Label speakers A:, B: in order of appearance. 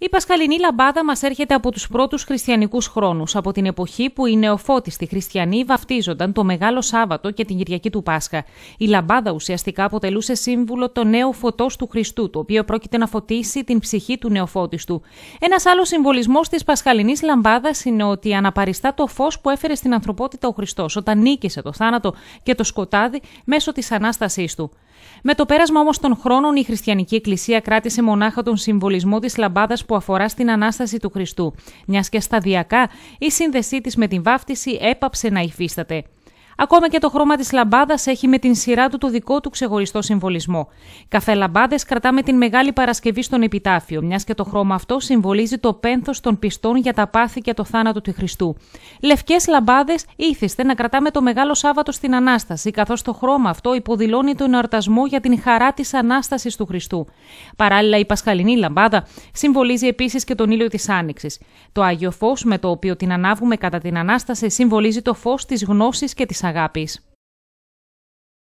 A: Η Πασχαλινή λαμπάδα μας έρχεται από τους πρώτους χριστιανικούς χρόνους, από την εποχή που οι νεοφώτιστοι χριστιανοί βαφτίζονταν το Μεγάλο Σάββατο και την Κυριακή του Πάσχα. Η λαμπάδα ουσιαστικά αποτελούσε σύμβουλο το νέο φωτός του Χριστού, το οποίο πρόκειται να φωτίσει την ψυχή του νεοφώτιστου. Ένας άλλος συμβολισμός της Πασχαλινής λαμπάδας είναι ότι αναπαριστά το φως που έφερε στην ανθρωπότητα ο Χριστός όταν νίκησε το θάνατο και το σκοτάδι μέσω της ανάστασής του. Με το πέρασμα όμως των χρόνων, η Χριστιανική Εκκλησία κράτησε μονάχα τον συμβολισμό της λαμπάδας που αφορά στην ανάσταση του Χριστού, μιας και σταδιακά η σύνδεσή της με την βάφτιση έπαψε να υφίσταται. Ακόμα και το χρώμα της λαμπάδας έχει με την σειρά του το δικό του ξεχωριστό συμβολισμό. Καφέ λαμπάδες κρατάμε την Μεγάλη Παρασκευή στον επιτάφιο, μιας και το χρώμα αυτό συμβολίζει το πένθος των πιστών για τα πάθη και το θάνατο του Χριστού. Λευκές λαμπάδες ήθιστε να κρατάμε το Μεγάλο Σάββατο στην Ανάσταση, καθώς το χρώμα αυτό υποδηλώνει τον εορτασμό για την χαρά της Ανάστασης του Χριστού. Παράλληλα, η Πασχαλινή λαμπάδα συμβολίζει επίσης και τον ήλιο της Άνοιξης. Το Άγιο Φως, με το οποίο την ανάβουμε κατά την Ανάσταση, συμβολίζει το φως της γνώσης και της αγάπης.